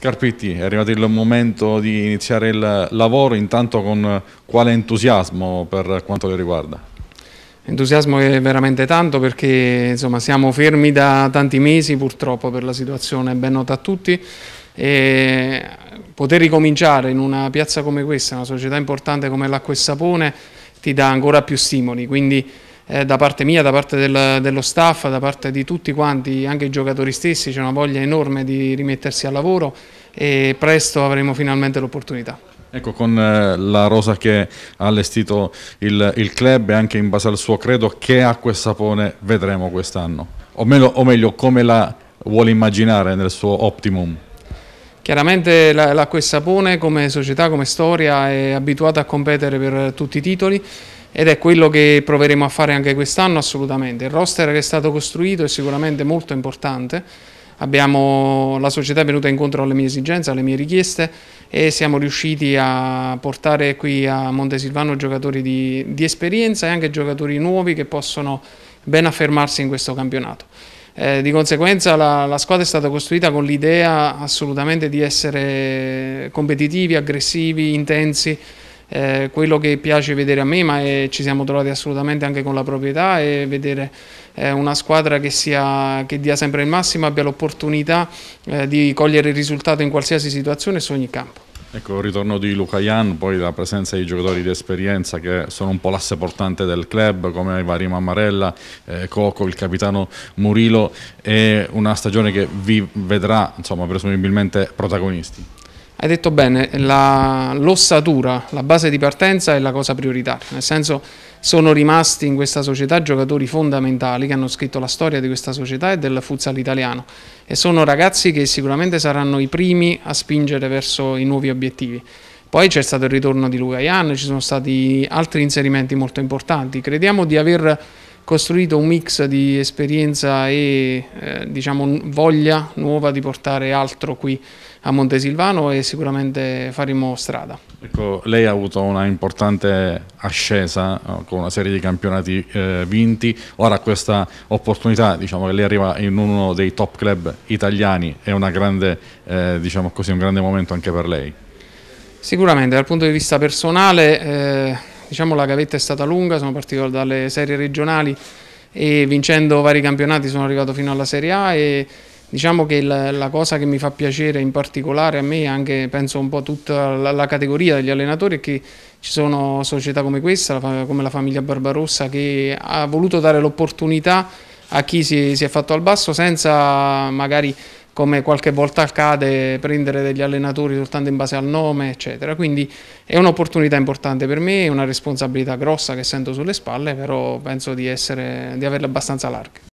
Scarpitti, è arrivato il momento di iniziare il lavoro, intanto con quale entusiasmo per quanto le riguarda? Entusiasmo è veramente tanto perché insomma, siamo fermi da tanti mesi purtroppo per la situazione ben nota a tutti e poter ricominciare in una piazza come questa, una società importante come l'Acqua e Sapone, ti dà ancora più stimoli, quindi eh, da parte mia, da parte del, dello staff, da parte di tutti quanti, anche i giocatori stessi, c'è una voglia enorme di rimettersi al lavoro e presto avremo finalmente l'opportunità. Ecco, con eh, la rosa che ha allestito il, il club e anche in base al suo credo, che acqua e sapone vedremo quest'anno? O, o meglio, come la vuole immaginare nel suo optimum? Chiaramente l'acqua e sapone come società, come storia è abituata a competere per tutti i titoli, ed è quello che proveremo a fare anche quest'anno assolutamente. Il roster che è stato costruito è sicuramente molto importante, Abbiamo, la società è venuta incontro alle mie esigenze, alle mie richieste e siamo riusciti a portare qui a Montesilvano giocatori di, di esperienza e anche giocatori nuovi che possono ben affermarsi in questo campionato. Eh, di conseguenza la, la, squadra è stata costruita con l'idea assolutamente di essere competitivi, aggressivi, intensi eh, quello che piace vedere a me, ma è, eh, ci siamo trovati assolutamente anche con la proprietà è vedere eh, una squadra che, sia, che, dia sempre il massimo, abbia l'opportunità eh, di cogliere il risultato in qualsiasi situazione su ogni campo. Ecco, il ritorno di Luca Ian, poi la presenza di giocatori di esperienza che sono un po' l'asse portante del club, come i vari Mammarella, eh, Coco, il capitano Murilo, è una stagione che vi vedrà, insomma, presumibilmente protagonisti. Hai detto bene, l'ossatura, la, la base di partenza è la cosa prioritaria, nel senso sono rimasti in questa società giocatori fondamentali che hanno scritto la storia di questa società e del futsal italiano e sono ragazzi che sicuramente saranno i primi a spingere verso i nuovi obiettivi. Poi c'è stato il ritorno di Luca Ian, ci sono stati altri inserimenti molto importanti. Crediamo di aver costruito un mix di esperienza e eh, diciamo, voglia nuova di portare altro qui a Montesilvano e sicuramente faremo strada. Ecco, lei ha avuto una importante ascesa eh, con una serie di campionati eh, vinti, ora questa opportunità diciamo, che lei arriva in uno dei top club italiani è grande, eh, diciamo così, un grande momento anche per lei. Sicuramente dal punto di vista personale eh, diciamo la gavetta è stata lunga, sono partito dalle serie regionali e vincendo vari campionati sono arrivato fino alla Serie A e diciamo che la, la cosa che mi fa piacere in particolare a me e anche penso un po' tutta la, la, categoria degli allenatori è che ci sono società come questa, la, come la famiglia Barbarossa che ha voluto dare l'opportunità a chi si, si è fatto al basso senza magari come qualche volta accade prendere degli allenatori soltanto in base al nome, eccetera. Quindi è un'opportunità importante per me, è una responsabilità grossa che sento sulle spalle, però penso di, essere, di averla abbastanza larga.